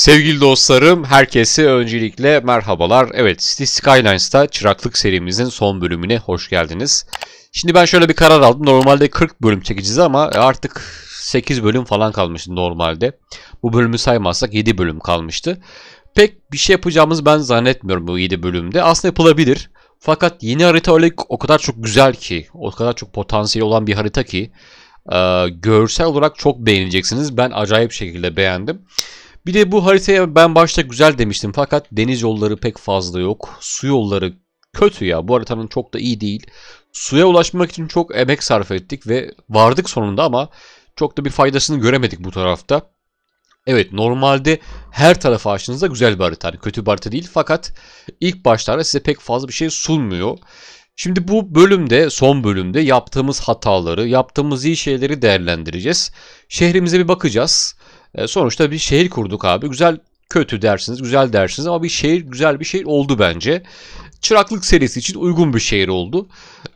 Sevgili dostlarım, herkese öncelikle merhabalar. Evet, City Skylines'ta çıraklık serimizin son bölümüne hoş geldiniz. Şimdi ben şöyle bir karar aldım. Normalde 40 bölüm çekeceğiz ama artık 8 bölüm falan kalmıştı normalde. Bu bölümü saymazsak 7 bölüm kalmıştı. Pek bir şey yapacağımız ben zannetmiyorum bu 7 bölümde. Aslında yapılabilir. Fakat yeni harita öyle o kadar çok güzel ki, o kadar çok potansiyel olan bir harita ki görsel olarak çok beğeneceksiniz. Ben acayip şekilde beğendim. Bir de bu haritaya ben başta güzel demiştim fakat deniz yolları pek fazla yok. Su yolları kötü ya. Bu haritanın çok da iyi değil. Suya ulaşmak için çok emek sarf ettik ve vardık sonunda ama çok da bir faydasını göremedik bu tarafta. Evet normalde her tarafı açtığınızda güzel bir harita. Yani kötü bir harita değil fakat ilk başlarda size pek fazla bir şey sunmuyor. Şimdi bu bölümde, son bölümde yaptığımız hataları, yaptığımız iyi şeyleri değerlendireceğiz. Şehrimize bir bakacağız. E, sonuçta bir şehir kurduk abi. Güzel kötü dersiniz, güzel dersiniz ama bir şehir güzel bir şehir oldu bence. Çıraklık serisi için uygun bir şehir oldu.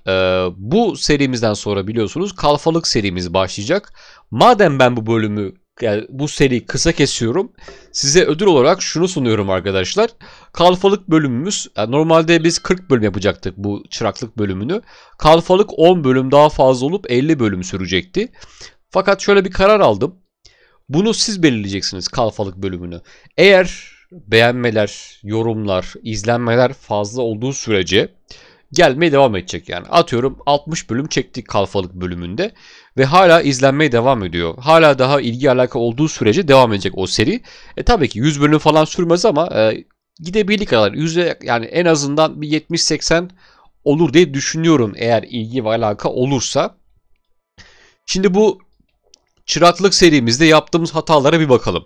E, bu serimizden sonra biliyorsunuz kalfalık serimiz başlayacak. Madem ben bu bölümü yani bu seri kısa kesiyorum. Size ödül olarak şunu sunuyorum arkadaşlar. Kalfalık bölümümüz yani normalde biz 40 bölüm yapacaktık bu çıraklık bölümünü. Kalfalık 10 bölüm daha fazla olup 50 bölüm sürecekti. Fakat şöyle bir karar aldım. Bunu siz belirleyeceksiniz kalfalık bölümünü. Eğer beğenmeler, yorumlar, izlenmeler fazla olduğu sürece gelmeye devam edecek yani. Atıyorum 60 bölüm çektik kalfalık bölümünde ve hala izlenmeye devam ediyor. Hala daha ilgi alaka olduğu sürece devam edecek o seri. E tabii ki 100 bölüm falan sürmez ama e, gidebildiği kadar yüzde yani en azından bir 70-80 olur diye düşünüyorum eğer ilgi ve alaka olursa. Şimdi bu çıraklık serimizde yaptığımız hatalara bir bakalım.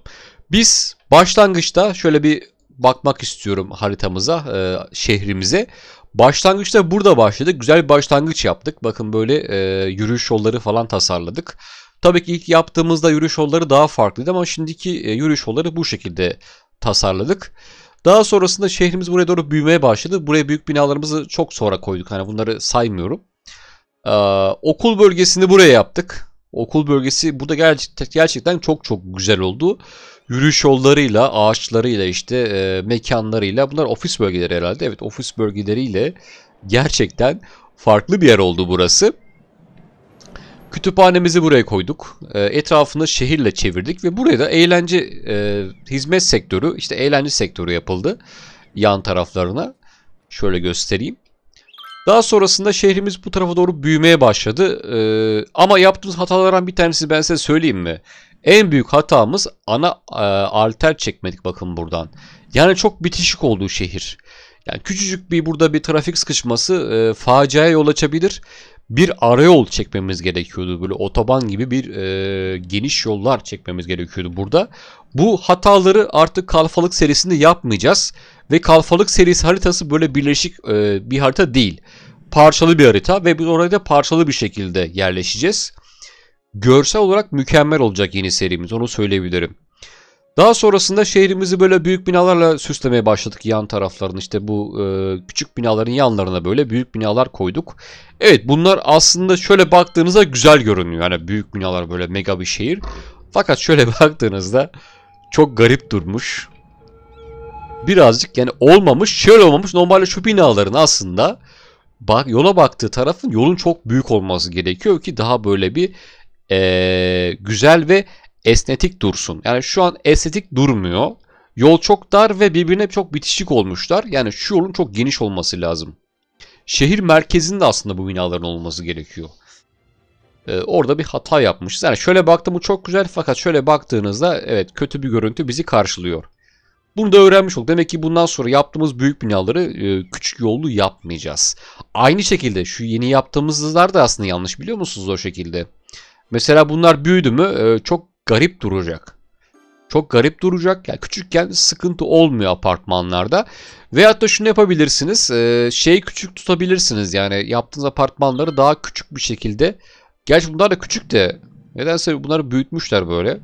Biz başlangıçta şöyle bir bakmak istiyorum haritamıza, e, şehrimize. Başlangıçta burada başladık. Güzel bir başlangıç yaptık. Bakın böyle e, yürüyüş yolları falan tasarladık. Tabii ki ilk yaptığımızda yürüyüş yolları daha farklıydı ama şimdiki e, yürüyüş yolları bu şekilde tasarladık. Daha sonrasında şehrimiz buraya doğru büyümeye başladı. Buraya büyük binalarımızı çok sonra koyduk. Hani bunları saymıyorum. Ee, okul bölgesini buraya yaptık. Okul bölgesi burada gerçekten, gerçekten çok çok güzel oldu. Yürüyüş yollarıyla, ağaçlarıyla işte e, mekanlarıyla bunlar ofis bölgeleri herhalde. Evet ofis bölgeleriyle gerçekten farklı bir yer oldu burası. Kütüphanemizi buraya koyduk. E, etrafını şehirle çevirdik ve buraya da eğlence e, hizmet sektörü, işte eğlence sektörü yapıldı yan taraflarına. Şöyle göstereyim. Daha sonrasında şehrimiz bu tarafa doğru büyümeye başladı. Ee, ama yaptığımız hatalardan bir tanesi ben size söyleyeyim mi? En büyük hatamız ana e, alter çekmedik bakın buradan. Yani çok bitişik olduğu şehir. Yani küçücük bir burada bir trafik sıkışması e, faciaya yol açabilir bir arayol çekmemiz gerekiyordu. Böyle otoban gibi bir e, geniş yollar çekmemiz gerekiyordu burada. Bu hataları artık kalfalık serisinde yapmayacağız. Ve kalfalık serisi haritası böyle birleşik e, bir harita değil. Parçalı bir harita ve biz oraya da parçalı bir şekilde yerleşeceğiz. Görsel olarak mükemmel olacak yeni serimiz onu söyleyebilirim. Daha sonrasında şehrimizi böyle büyük binalarla süslemeye başladık yan taraflarını. işte bu e, küçük binaların yanlarına böyle büyük binalar koyduk. Evet bunlar aslında şöyle baktığınızda güzel görünüyor. Yani büyük binalar böyle mega bir şehir. Fakat şöyle baktığınızda çok garip durmuş. Birazcık yani olmamış, şöyle olmamış. Normalde şu binaların aslında bak yola baktığı tarafın yolun çok büyük olması gerekiyor ki daha böyle bir e, güzel ve esnetik dursun. Yani şu an estetik durmuyor. Yol çok dar ve birbirine çok bitişik olmuşlar. Yani şu yolun çok geniş olması lazım. Şehir merkezinde aslında bu binaların olması gerekiyor. Ee, orada bir hata yapmışız. Yani şöyle baktım bu çok güzel fakat şöyle baktığınızda evet kötü bir görüntü bizi karşılıyor. Bunu da öğrenmiş olduk. Demek ki bundan sonra yaptığımız büyük binaları e, küçük yollu yapmayacağız. Aynı şekilde şu yeni yaptığımızlar da aslında yanlış biliyor musunuz o şekilde? Mesela bunlar büyüdü mü e, çok garip duracak. Çok garip duracak. Yani küçükken sıkıntı olmuyor apartmanlarda. Veyahut da şunu yapabilirsiniz. Şey küçük tutabilirsiniz. Yani yaptığınız apartmanları daha küçük bir şekilde. Gerçi bunlar da küçük de. Nedense bunları büyütmüşler böyle.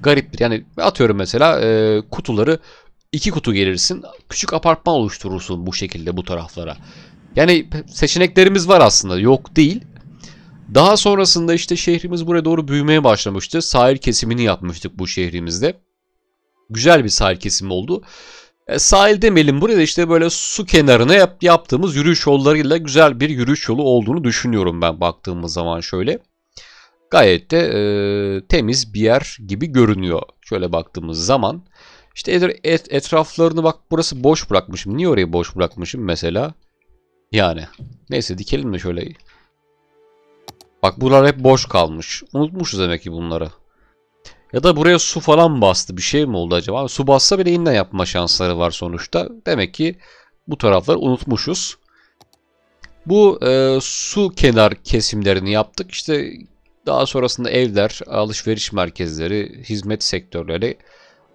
Gariptir. Yani atıyorum mesela e, kutuları iki kutu gelirsin. Küçük apartman oluşturursun bu şekilde bu taraflara. Yani seçeneklerimiz var aslında. Yok değil. Daha sonrasında işte şehrimiz buraya doğru büyümeye başlamıştı. Sahil kesimini yapmıştık bu şehrimizde. Güzel bir sahil kesimi oldu. E, sahil demeyelim burada işte böyle su kenarına yap, yaptığımız yürüyüş yollarıyla güzel bir yürüyüş yolu olduğunu düşünüyorum ben baktığımız zaman şöyle. Gayet de e, temiz bir yer gibi görünüyor şöyle baktığımız zaman. İşte et, etraflarını bak burası boş bırakmışım. Niye orayı boş bırakmışım mesela? Yani neyse dikelim de şöyle Bak buralar hep boş kalmış. Unutmuşuz demek ki bunları. Ya da buraya su falan bastı. Bir şey mi oldu acaba? Su bassa bile yeniden yapma şansları var sonuçta. Demek ki bu tarafları unutmuşuz. Bu e, su kenar kesimlerini yaptık. İşte daha sonrasında evler, alışveriş merkezleri, hizmet sektörleri,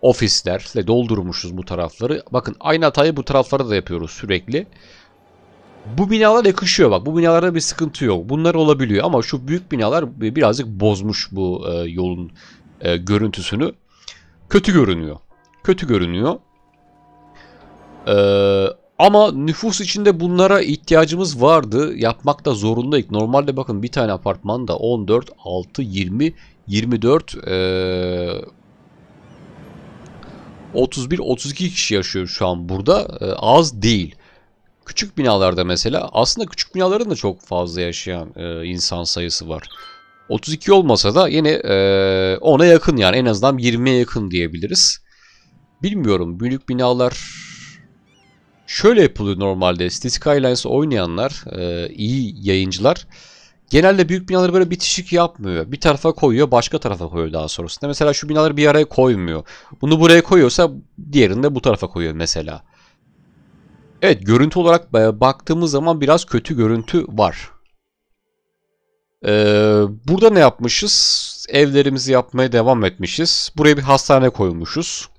ofislerle doldurmuşuz bu tarafları. Bakın aynı hatayı bu taraflara da yapıyoruz sürekli. Bu binalar yakışıyor bak. Bu binalarda bir sıkıntı yok. Bunlar olabiliyor ama şu büyük binalar birazcık bozmuş bu e, yolun e, görüntüsünü. Kötü görünüyor. Kötü görünüyor. Ee, ama nüfus içinde bunlara ihtiyacımız vardı. Yapmak da zorundayız. Normalde bakın bir tane apartman da 14, 6, 20, 24, ee, 31, 32 kişi yaşıyor şu an burada. E, az değil küçük binalarda mesela aslında küçük binaların da çok fazla yaşayan e, insan sayısı var. 32 olmasa da yine e, 10'a yakın yani en azından 20'ye yakın diyebiliriz. Bilmiyorum büyük binalar şöyle yapılıyor normalde. City Skylines oynayanlar, e, iyi yayıncılar genelde büyük binaları böyle bitişik yapmıyor. Bir tarafa koyuyor, başka tarafa koyuyor daha sonrasında. Mesela şu binaları bir araya koymuyor. Bunu buraya koyuyorsa diğerini de bu tarafa koyuyor mesela. Evet görüntü olarak baktığımız zaman biraz kötü görüntü var. Ee, burada ne yapmışız? Evlerimizi yapmaya devam etmişiz. Buraya bir hastane koymuşuz.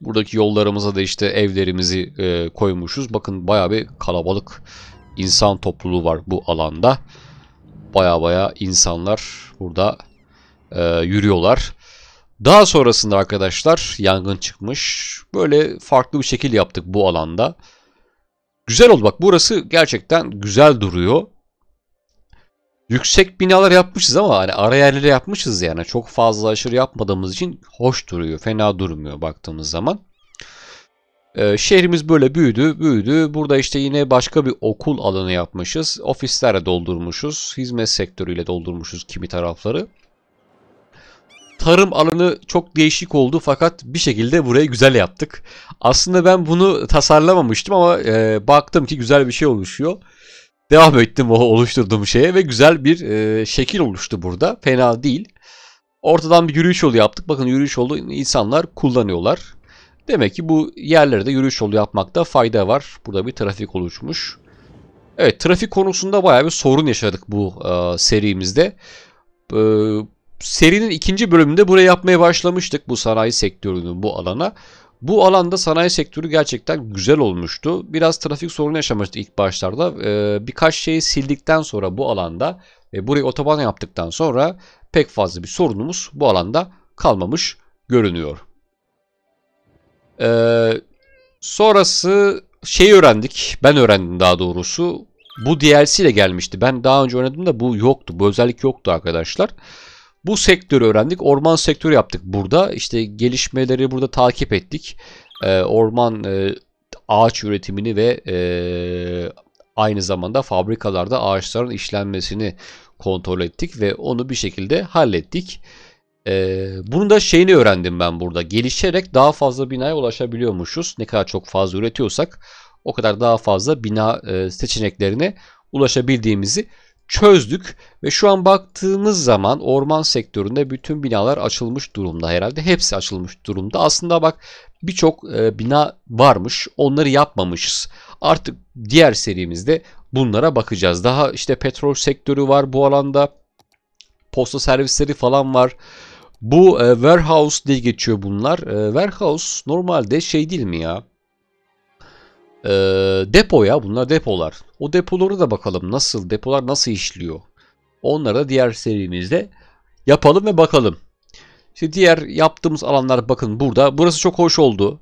Buradaki yollarımıza da işte evlerimizi e, koymuşuz. Bakın baya bir kalabalık insan topluluğu var bu alanda. Baya baya insanlar burada e, yürüyorlar. Daha sonrasında arkadaşlar yangın çıkmış. Böyle farklı bir şekil yaptık bu alanda. Güzel oldu bak burası gerçekten güzel duruyor. Yüksek binalar yapmışız ama hani ara yerlere yapmışız yani. Çok fazla aşırı yapmadığımız için hoş duruyor. Fena durmuyor baktığımız zaman. Ee, şehrimiz böyle büyüdü, büyüdü. Burada işte yine başka bir okul alanı yapmışız. Ofislerle doldurmuşuz. Hizmet sektörüyle doldurmuşuz kimi tarafları tarım alanı çok değişik oldu fakat bir şekilde burayı güzel yaptık. Aslında ben bunu tasarlamamıştım ama e, baktım ki güzel bir şey oluşuyor. Devam ettim o oluşturduğum şeye ve güzel bir e, şekil oluştu burada. Fena değil. Ortadan bir yürüyüş yolu yaptık. Bakın yürüyüş yolu insanlar kullanıyorlar. Demek ki bu yerlerde yürüyüş yolu yapmakta fayda var. Burada bir trafik oluşmuş. Evet trafik konusunda baya bir sorun yaşadık bu e, serimizde. E, serinin ikinci bölümünde buraya yapmaya başlamıştık bu sanayi sektörünün bu alana. Bu alanda sanayi sektörü gerçekten güzel olmuştu. Biraz trafik sorunu yaşamıştı ilk başlarda. Ee, birkaç şeyi sildikten sonra bu alanda ve burayı otoban yaptıktan sonra pek fazla bir sorunumuz bu alanda kalmamış görünüyor. Ee, sonrası şeyi öğrendik. Ben öğrendim daha doğrusu. Bu DLC ile gelmişti. Ben daha önce oynadım da bu yoktu. Bu özellik yoktu arkadaşlar. Arkadaşlar. Bu sektörü öğrendik. Orman sektörü yaptık burada. İşte gelişmeleri burada takip ettik. E, orman e, ağaç üretimini ve e, aynı zamanda fabrikalarda ağaçların işlenmesini kontrol ettik ve onu bir şekilde hallettik. Ee, bunu da şeyini öğrendim ben burada. Gelişerek daha fazla binaya ulaşabiliyormuşuz. Ne kadar çok fazla üretiyorsak o kadar daha fazla bina e, seçeneklerine ulaşabildiğimizi çözdük ve şu an baktığımız zaman orman sektöründe bütün binalar açılmış durumda herhalde. Hepsi açılmış durumda. Aslında bak birçok e, bina varmış. Onları yapmamışız. Artık diğer serimizde bunlara bakacağız. Daha işte petrol sektörü var bu alanda. Posta servisleri falan var. Bu e, warehouse diye geçiyor bunlar. E, warehouse normalde şey değil mi ya? e, depo ya bunlar depolar. O depoları da bakalım nasıl depolar nasıl işliyor. Onları da diğer serimizde yapalım ve bakalım. İşte diğer yaptığımız alanlar bakın burada. Burası çok hoş oldu.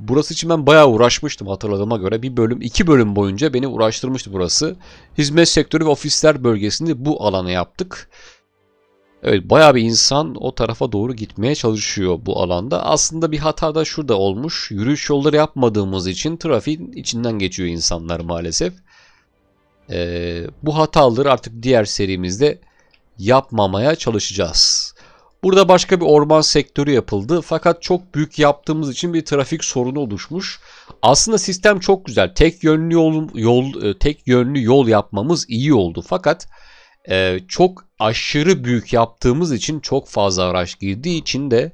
Burası için ben bayağı uğraşmıştım hatırladığıma göre. Bir bölüm, iki bölüm boyunca beni uğraştırmıştı burası. Hizmet sektörü ve ofisler bölgesinde bu alanı yaptık. Evet baya bir insan o tarafa doğru gitmeye çalışıyor bu alanda. Aslında bir hata da şurada olmuş. Yürüyüş yolları yapmadığımız için trafiğin içinden geçiyor insanlar maalesef. Ee, bu hataları artık diğer serimizde yapmamaya çalışacağız. Burada başka bir orman sektörü yapıldı fakat çok büyük yaptığımız için bir trafik sorunu oluşmuş. Aslında sistem çok güzel. Tek yönlü yol, yol e, tek yönlü yol yapmamız iyi oldu fakat e, çok aşırı büyük yaptığımız için çok fazla araç girdiği için de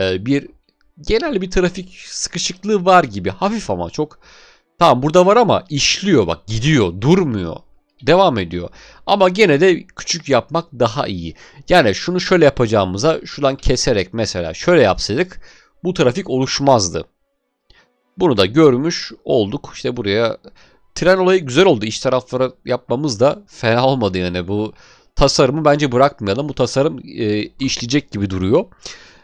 e, bir genel bir trafik sıkışıklığı var gibi. Hafif ama çok tamam burada var ama işliyor bak gidiyor durmuyor. Devam ediyor. Ama gene de küçük yapmak daha iyi. Yani şunu şöyle yapacağımıza şuradan keserek mesela şöyle yapsaydık bu trafik oluşmazdı. Bunu da görmüş olduk. işte buraya tren olayı güzel oldu. İş taraflara yapmamız da fena olmadı yani. Bu tasarımı bence bırakmayalım. Bu tasarım e, işleyecek gibi duruyor.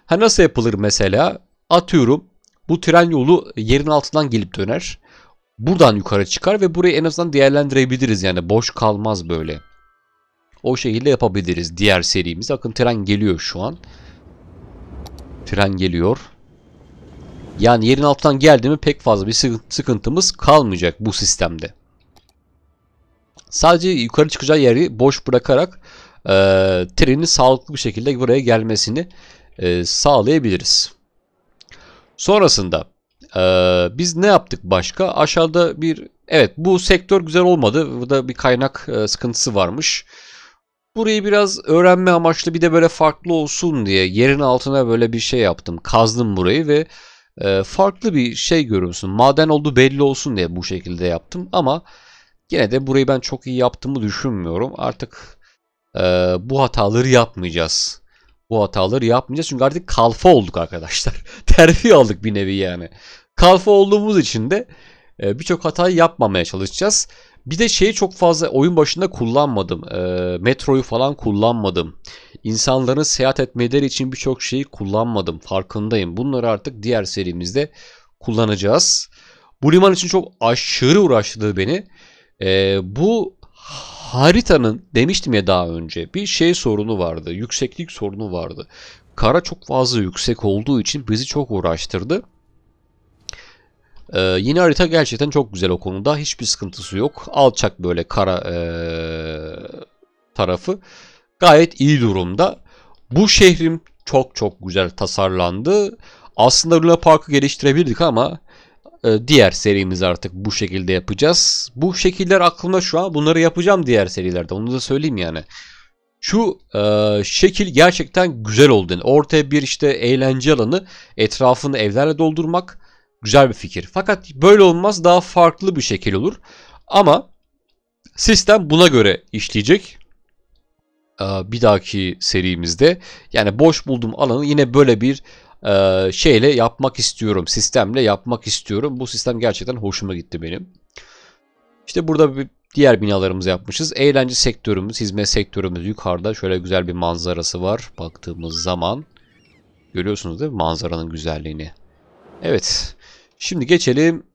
Ha nasıl yapılır mesela? Atıyorum bu tren yolu yerin altından gelip döner. Buradan yukarı çıkar ve burayı en azından değerlendirebiliriz yani boş kalmaz böyle. O şekilde yapabiliriz diğer serimiz. Bakın tren geliyor şu an. Tren geliyor. Yani yerin altından geldi mi pek fazla bir sıkıntımız kalmayacak bu sistemde. Sadece yukarı çıkacağı yeri boş bırakarak e, trenin sağlıklı bir şekilde buraya gelmesini e, sağlayabiliriz. Sonrasında e, biz ne yaptık başka? Aşağıda bir evet bu sektör güzel olmadı. Burada bir kaynak e, sıkıntısı varmış. Burayı biraz öğrenme amaçlı bir de böyle farklı olsun diye yerin altına böyle bir şey yaptım. Kazdım burayı ve e, farklı bir şey görüyorsun. Maden oldu belli olsun diye bu şekilde yaptım ama yine de burayı ben çok iyi yaptığımı düşünmüyorum. Artık e, bu hataları yapmayacağız. Bu hataları yapmayacağız çünkü artık kalfa olduk arkadaşlar. Terfi aldık bir nevi yani. Kalfa olduğumuz için de e, birçok hatayı yapmamaya çalışacağız. Bir de şeyi çok fazla oyun başında kullanmadım. E, metroyu falan kullanmadım. İnsanların seyahat etmeleri için birçok şeyi kullanmadım. Farkındayım. Bunları artık diğer serimizde kullanacağız. Bu liman için çok aşırı uğraştırdı beni. E, bu haritanın demiştim ya daha önce bir şey sorunu vardı. Yükseklik sorunu vardı. Kara çok fazla yüksek olduğu için bizi çok uğraştırdı. Ee, yeni harita gerçekten çok güzel o konuda. Hiçbir sıkıntısı yok. Alçak böyle kara e, tarafı gayet iyi durumda. Bu şehrim çok çok güzel tasarlandı. Aslında Luna Park'ı geliştirebilirdik ama e, diğer serimiz artık bu şekilde yapacağız. Bu şekiller aklımda şu an. Bunları yapacağım diğer serilerde. Onu da söyleyeyim yani şu e, şekil gerçekten güzel oldu. Yani ortaya bir işte eğlence alanı etrafını evlerle doldurmak Güzel bir fikir. Fakat böyle olmaz daha farklı bir şekil olur. Ama sistem buna göre işleyecek. Ee, bir dahaki serimizde yani boş bulduğum alanı yine böyle bir e, şeyle yapmak istiyorum. Sistemle yapmak istiyorum. Bu sistem gerçekten hoşuma gitti benim. İşte burada bir diğer binalarımızı yapmışız. Eğlence sektörümüz, hizmet sektörümüz yukarıda. Şöyle güzel bir manzarası var baktığımız zaman. Görüyorsunuz değil mi manzaranın güzelliğini? Evet. Şimdi geçelim.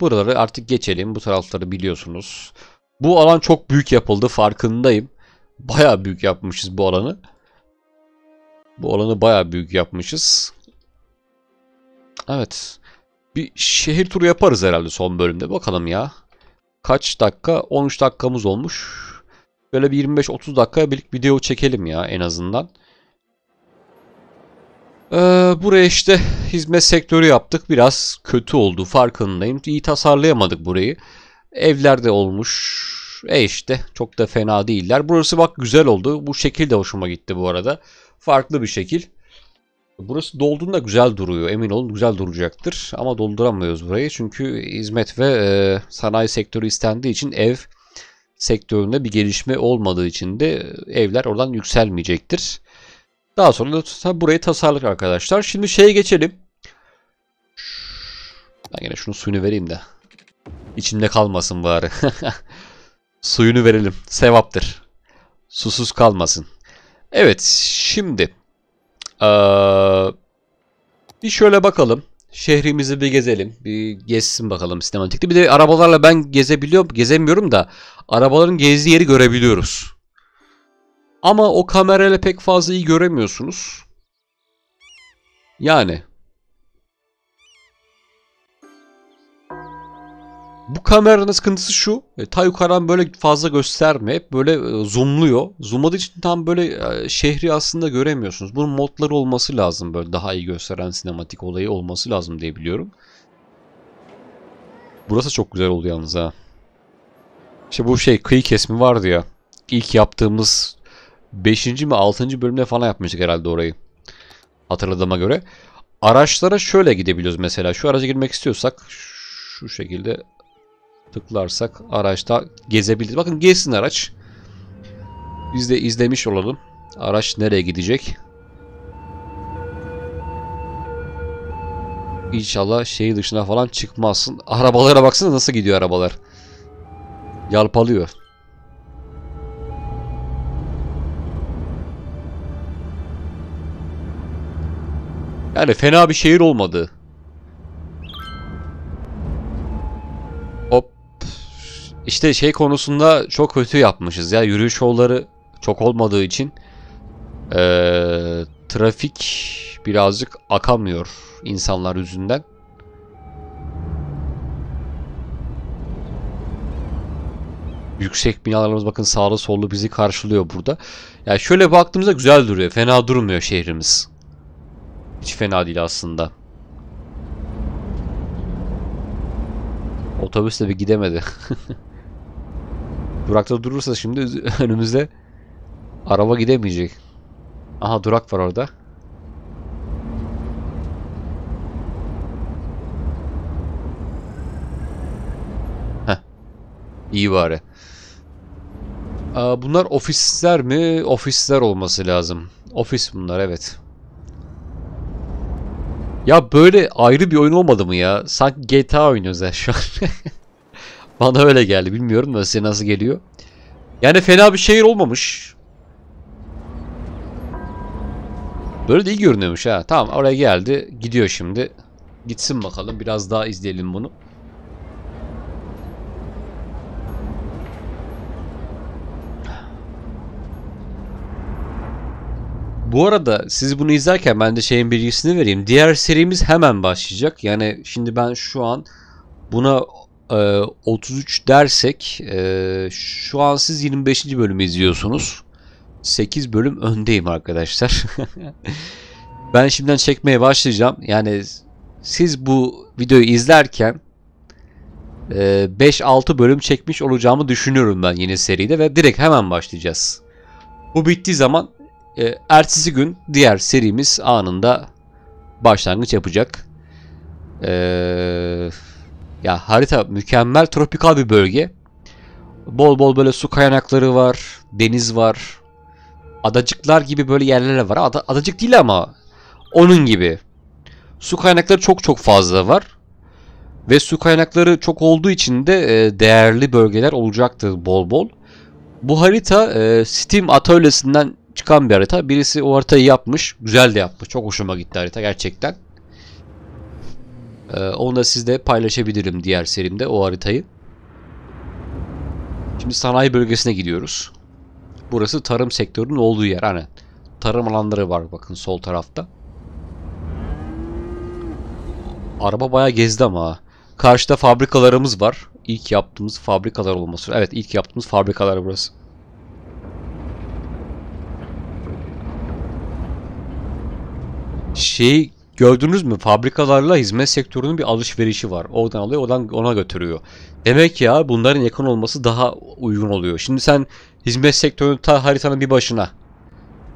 Buraları artık geçelim. Bu tarafları biliyorsunuz. Bu alan çok büyük yapıldı. Farkındayım. Baya büyük yapmışız bu alanı. Bu alanı baya büyük yapmışız. Evet. Bir şehir turu yaparız herhalde son bölümde. Bakalım ya. Kaç dakika? 13 dakikamız olmuş. Böyle bir 25-30 dakika birlik video çekelim ya en azından. Ee, buraya işte hizmet sektörü yaptık. Biraz kötü oldu farkındayım. İyi tasarlayamadık burayı. Evler de olmuş. E işte çok da fena değiller. Burası bak güzel oldu. Bu şekil de hoşuma gitti bu arada. Farklı bir şekil. Burası dolduğunda güzel duruyor. Emin olun güzel duracaktır. Ama dolduramıyoruz burayı. Çünkü hizmet ve e, sanayi sektörü istendiği için ev sektöründe bir gelişme olmadığı için de evler oradan yükselmeyecektir. Daha sonra da burayı tasarladık arkadaşlar. Şimdi şeye geçelim. Ben yine şunun suyunu vereyim de. İçimde kalmasın bari. Suyunu verelim. Sevaptır. Susuz kalmasın. Evet şimdi. Ee, bir şöyle bakalım. Şehrimizi bir gezelim. Bir gezsin bakalım sinematikte. Bir de arabalarla ben gezebiliyorum. Gezemiyorum da arabaların gezdiği yeri görebiliyoruz. Ama o kamerayla pek fazla iyi göremiyorsunuz. Yani. Bu kameranın sıkıntısı şu. E, ta yukarıdan böyle fazla gösterme. Hep böyle e, zoomluyor. Zoomladığı için tam böyle e, şehri aslında göremiyorsunuz. Bunun modları olması lazım. Böyle daha iyi gösteren sinematik olayı olması lazım diye biliyorum. Burası çok güzel oldu yalnız ha. İşte bu şey kıyı kesimi vardı ya. İlk yaptığımız 5. mi 6. bölümde falan yapmıştık herhalde orayı. Hatırladığıma göre. Araçlara şöyle gidebiliyoruz mesela. Şu araca girmek istiyorsak şu şekilde tıklarsak araçta gezebiliriz. Bakın gezsin araç. Biz de izlemiş olalım. Araç nereye gidecek? İnşallah şehir dışına falan çıkmazsın. Arabalara baksana nasıl gidiyor arabalar. Yalpalıyor. Yani fena bir şehir olmadı. Hop. İşte şey konusunda çok kötü yapmışız ya. Yürüyüş yolları çok olmadığı için ee, trafik birazcık akamıyor insanlar yüzünden. yüksek binalarımız bakın sağlı sollu bizi karşılıyor burada. Yani şöyle baktığımızda güzel duruyor. Fena durmuyor şehrimiz. Hiç fena değil aslında. Otobüs de bir gidemedi. Durakta durursa şimdi önümüzde araba gidemeyecek. Aha durak var orada. Heh. İyi bari. Aa, bunlar ofisler mi? Ofisler olması lazım. Ofis bunlar evet. Ya böyle ayrı bir oyun olmadı mı ya? Sanki GTA oynuyoruz ya şu an. Bana öyle geldi. Bilmiyorum da size nasıl geliyor. Yani fena bir şehir olmamış. Böyle de iyi görünüyormuş ha. Tamam oraya geldi. Gidiyor şimdi. Gitsin bakalım. Biraz daha izleyelim bunu. Bu arada siz bunu izlerken ben de şeyin bilgisini vereyim. Diğer serimiz hemen başlayacak. Yani şimdi ben şu an buna e, 33 dersek e, şu an siz 25. bölümü izliyorsunuz. 8 bölüm öndeyim arkadaşlar. ben şimdiden çekmeye başlayacağım. Yani siz bu videoyu izlerken 5-6 e, bölüm çekmiş olacağımı düşünüyorum ben yeni seride ve direkt hemen başlayacağız. Bu bittiği zaman e, ertesi gün diğer serimiz anında başlangıç yapacak. Ee, ya harita mükemmel tropikal bir bölge. Bol bol böyle su kaynakları var, deniz var. Adacıklar gibi böyle yerler var. Ada, adacık değil ama onun gibi. Su kaynakları çok çok fazla var. Ve su kaynakları çok olduğu için de e, değerli bölgeler olacaktır bol bol. Bu harita e, Steam atölyesinden çıkan bir harita. Birisi o haritayı yapmış. Güzel de yapmış. Çok hoşuma gitti harita gerçekten. Ee, onu da sizle paylaşabilirim diğer serimde o haritayı. Şimdi sanayi bölgesine gidiyoruz. Burası tarım sektörünün olduğu yer. Hani tarım alanları var bakın sol tarafta. Araba bayağı gezdi ama. Karşıda fabrikalarımız var. İlk yaptığımız fabrikalar olması. Evet ilk yaptığımız fabrikalar burası. şey gördünüz mü fabrikalarla hizmet sektörünün bir alışverişi var. Oradan alıyor oradan ona götürüyor. Demek ya bunların yakın olması daha uygun oluyor. Şimdi sen hizmet sektörünün ta haritanın bir başına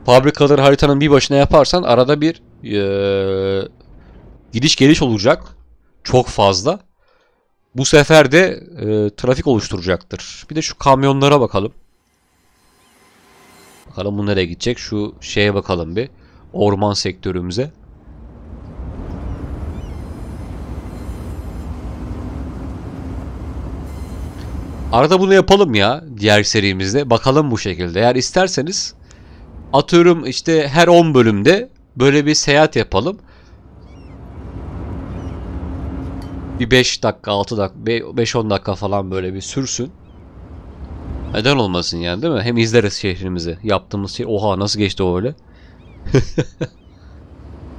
fabrikaları haritanın bir başına yaparsan arada bir ee, gidiş geliş olacak. Çok fazla. Bu sefer de e, trafik oluşturacaktır. Bir de şu kamyonlara bakalım. Bakalım bu nereye gidecek? Şu şeye bakalım bir orman sektörümüze. Arada bunu yapalım ya diğer serimizde. Bakalım bu şekilde. Eğer isterseniz atıyorum işte her 10 bölümde böyle bir seyahat yapalım. Bir 5 dakika, 6 dakika, 5-10 dakika falan böyle bir sürsün. Neden olmasın yani değil mi? Hem izleriz şehrimizi. Yaptığımız şey oha nasıl geçti o öyle.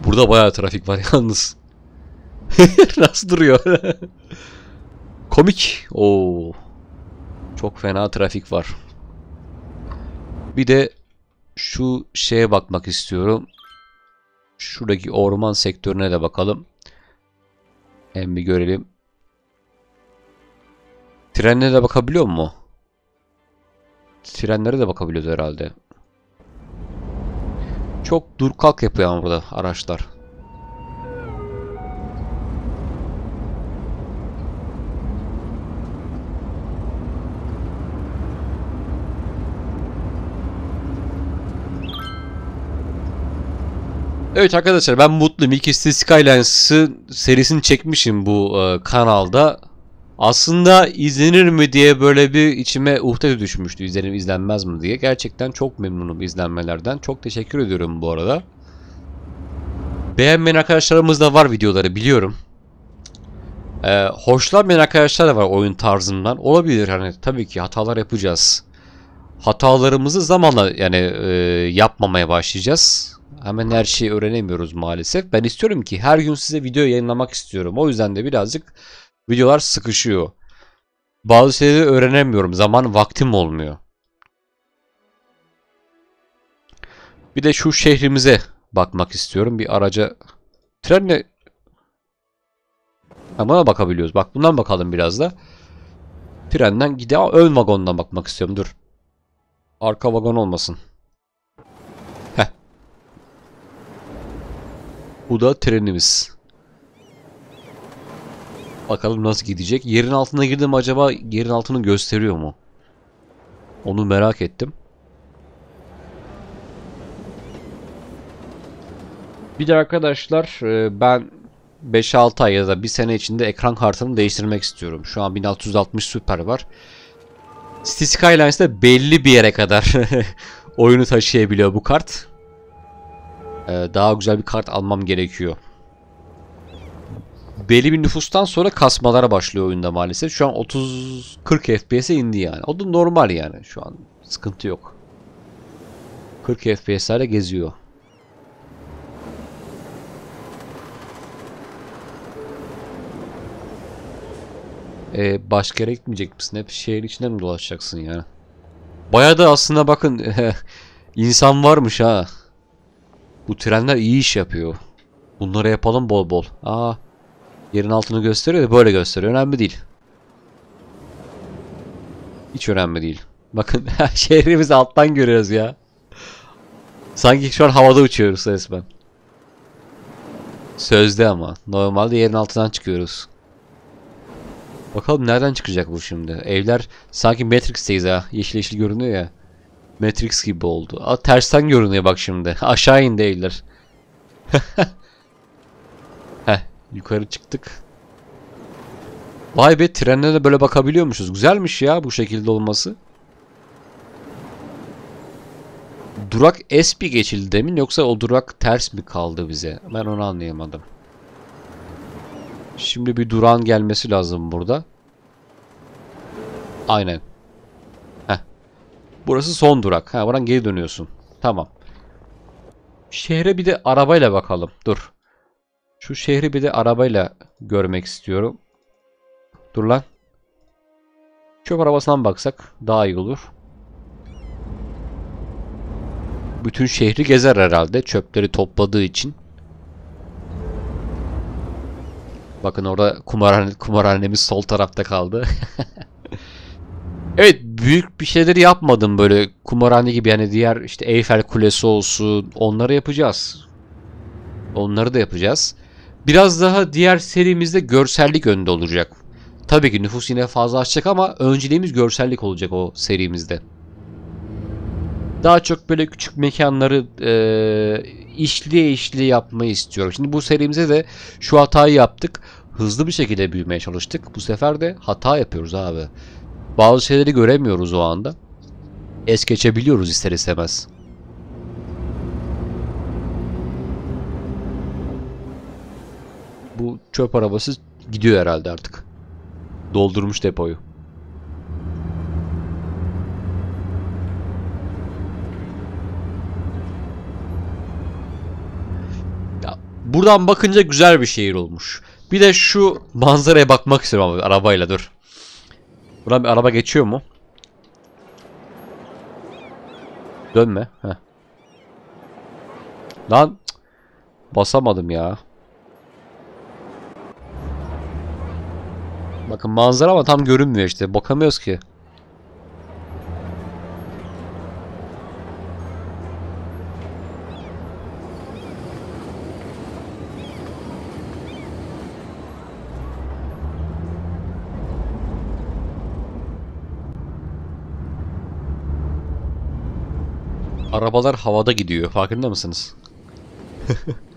Burada bayağı trafik var yalnız. Nasıl duruyor? Komik. Oo. Çok fena trafik var. Bir de şu şeye bakmak istiyorum. Şuradaki orman sektörüne de bakalım. Hem bir görelim. Trenlere de bakabiliyor mu? Trenlere de bakabiliyoruz herhalde. Çok dur kalk yapıyor burada araçlar. Evet arkadaşlar ben mutluyum. İlk Sky Lens'ı serisini çekmişim bu e, kanalda. Aslında izlenir mi diye böyle bir içime uhde düşmüştü izlenir izlenmez mi diye. Gerçekten çok memnunum izlenmelerden. Çok teşekkür ediyorum bu arada. Beğenmeyen arkadaşlarımız da var videoları biliyorum. Ee, hoşlanmayan arkadaşlar da var oyun tarzından Olabilir hani tabii ki hatalar yapacağız. Hatalarımızı zamanla yani e, yapmamaya başlayacağız. Hemen her şeyi öğrenemiyoruz maalesef. Ben istiyorum ki her gün size video yayınlamak istiyorum. O yüzden de birazcık videolar sıkışıyor. Bazı şeyleri öğrenemiyorum. Zaman vaktim olmuyor. Bir de şu şehrimize bakmak istiyorum. Bir araca trenle Buna bakabiliyoruz. Bak bundan bakalım biraz da. Trenden gide ön vagondan bakmak istiyorum. Dur. Arka vagon olmasın. Heh. Bu da trenimiz. Bakalım nasıl gidecek. Yerin altına girdim acaba yerin altını gösteriyor mu? Onu merak ettim. Bir de arkadaşlar e, ben 5-6 ay ya da 1 sene içinde ekran kartını değiştirmek istiyorum. Şu an 1660 Super var. City Skylines'da belli bir yere kadar oyunu taşıyabiliyor bu kart. E, daha güzel bir kart almam gerekiyor belli bir nüfustan sonra kasmalara başlıyor oyunda maalesef. Şu an 30-40 FPS'e indi yani. O da normal yani şu an. Sıkıntı yok. 40 FPS'lerle geziyor. Ee, başka yere gitmeyecek misin? Hep şehir içinde mi dolaşacaksın yani? Baya da aslında bakın insan varmış ha. Bu trenler iyi iş yapıyor. Bunları yapalım bol bol. Aa Yerin altını gösteriyor da böyle gösteriyor. Önemli değil. Hiç önemli değil. Bakın şehrimiz alttan görüyoruz ya. Sanki şu an havada uçuyoruz resmen. Sözde ama. Normalde yerin altından çıkıyoruz. Bakalım nereden çıkacak bu şimdi? Evler sanki Matrix'teyiz ha. Yeşil yeşil görünüyor ya. Matrix gibi oldu. Aa, tersten görünüyor bak şimdi. Aşağı indi evler. Yukarı çıktık. Vay be trenle böyle bakabiliyormuşuz. Güzelmiş ya bu şekilde olması. Durak S bir geçildi demin yoksa o durak ters mi kaldı bize? Ben onu anlayamadım. Şimdi bir durağın gelmesi lazım burada. Aynen. Heh. Burası son durak. Ha, buradan geri dönüyorsun. Tamam. Şehre bir de arabayla bakalım. Dur. Şu şehri bir de arabayla görmek istiyorum. Dur lan. Çöp arabasından baksak daha iyi olur. Bütün şehri gezer herhalde çöpleri topladığı için. Bakın orada kumarhane, kumarhanemiz sol tarafta kaldı. evet büyük bir şeyleri yapmadım böyle kumarhane gibi yani diğer işte Eyfel Kulesi olsun onları yapacağız. Onları da yapacağız. Biraz daha diğer serimizde görsellik önde olacak. Tabii ki nüfus yine fazla açacak ama önceliğimiz görsellik olacak o serimizde. Daha çok böyle küçük mekanları e, işli işli yapmayı istiyorum. Şimdi bu serimize de şu hatayı yaptık. Hızlı bir şekilde büyümeye çalıştık. Bu sefer de hata yapıyoruz abi. Bazı şeyleri göremiyoruz o anda. Es geçebiliyoruz ister istemez. bu çöp arabası gidiyor herhalde artık. Doldurmuş depoyu. Ya, buradan bakınca güzel bir şehir olmuş. Bir de şu manzaraya bakmak istiyorum ama arabayla dur. Buradan bir araba geçiyor mu? Dönme. Heh. Lan basamadım ya. Bakın manzara ama tam görünmüyor işte. Bakamıyoruz ki. Arabalar havada gidiyor. Farkında mısınız?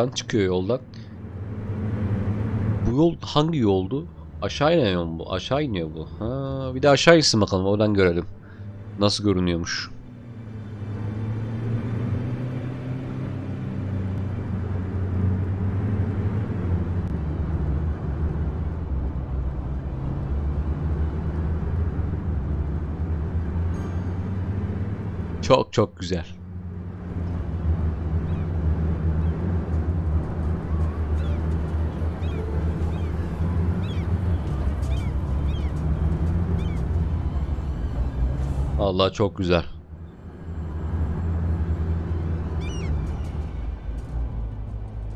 buradan çıkıyor yoldan. Bu yol hangi yoldu? Aşağı iniyor mu bu. Aşağı iniyor bu. Ha, bir de aşağı insin bakalım oradan görelim. Nasıl görünüyormuş. Çok çok güzel. Allah çok güzel.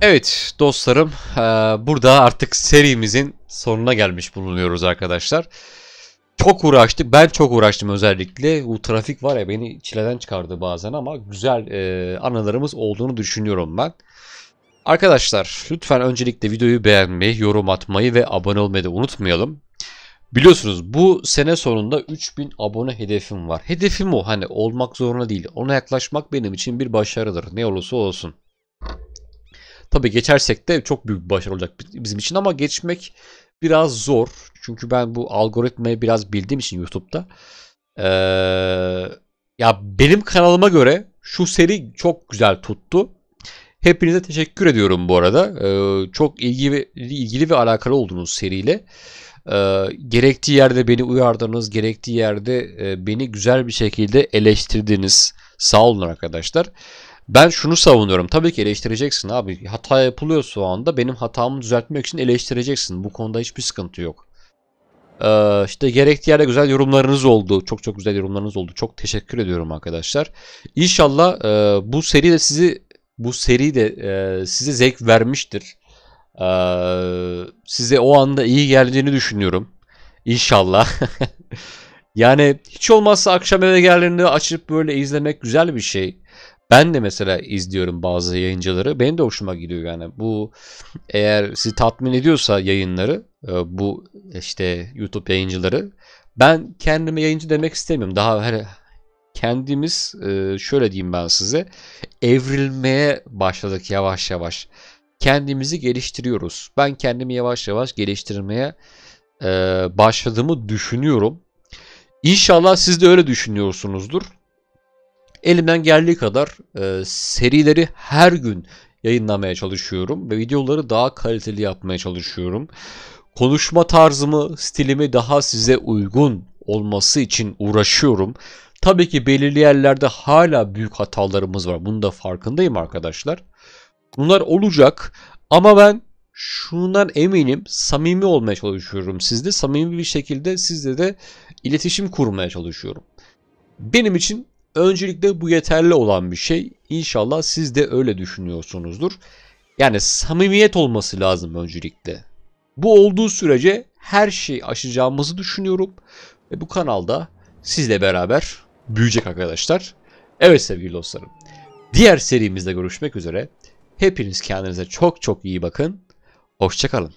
Evet dostlarım e, burada artık serimizin sonuna gelmiş bulunuyoruz arkadaşlar. Çok uğraştık. Ben çok uğraştım özellikle. Bu trafik var ya beni çileden çıkardı bazen ama güzel e, anılarımız olduğunu düşünüyorum ben. Arkadaşlar lütfen öncelikle videoyu beğenmeyi, yorum atmayı ve abone olmayı da unutmayalım. Biliyorsunuz bu sene sonunda 3000 abone hedefim var. Hedefim o hani olmak zorunda değil. Ona yaklaşmak benim için bir başarıdır. Ne olursa olsun. Tabi geçersek de çok büyük bir başarı olacak bizim için ama geçmek biraz zor. Çünkü ben bu algoritmayı biraz bildiğim için YouTube'da. Ee, ya benim kanalıma göre şu seri çok güzel tuttu. Hepinize teşekkür ediyorum bu arada. Ee, çok ilgi ilgili ve alakalı olduğunuz seriyle. E, gerektiği yerde beni uyardınız, gerektiği yerde e, beni güzel bir şekilde eleştirdiniz. Sağ olun arkadaşlar. Ben şunu savunuyorum. Tabii ki eleştireceksin abi. Hata yapılıyor şu anda. Benim hatamı düzeltmek için eleştireceksin. Bu konuda hiçbir sıkıntı yok. Ee, işte gerektiği yerde güzel yorumlarınız oldu. Çok çok güzel yorumlarınız oldu. Çok teşekkür ediyorum arkadaşlar. İnşallah e, bu seri de sizi bu seri de e, size zevk vermiştir. Ee, size o anda iyi geleceğini düşünüyorum. İnşallah. yani hiç olmazsa akşam eve geldiğinde açıp böyle izlemek güzel bir şey. Ben de mesela izliyorum bazı yayıncıları. Benim de hoşuma gidiyor yani. Bu eğer sizi tatmin ediyorsa yayınları e, bu işte YouTube yayıncıları ben kendime yayıncı demek istemiyorum. Daha her kendimiz e, şöyle diyeyim ben size evrilmeye başladık yavaş yavaş kendimizi geliştiriyoruz. Ben kendimi yavaş yavaş geliştirmeye e, başladığımı düşünüyorum. İnşallah siz de öyle düşünüyorsunuzdur. Elimden geldiği kadar e, serileri her gün yayınlamaya çalışıyorum ve videoları daha kaliteli yapmaya çalışıyorum. Konuşma tarzımı, stilimi daha size uygun olması için uğraşıyorum. Tabii ki belirli yerlerde hala büyük hatalarımız var. Bunun da farkındayım arkadaşlar. Bunlar olacak ama ben şundan eminim samimi olmaya çalışıyorum sizde. Samimi bir şekilde sizle de iletişim kurmaya çalışıyorum. Benim için öncelikle bu yeterli olan bir şey. İnşallah siz de öyle düşünüyorsunuzdur. Yani samimiyet olması lazım öncelikle. Bu olduğu sürece her şeyi aşacağımızı düşünüyorum. Ve bu kanalda sizle beraber büyüyecek arkadaşlar. Evet sevgili dostlarım. Diğer serimizde görüşmek üzere. Hepiniz kendinize çok çok iyi bakın. Hoşçakalın.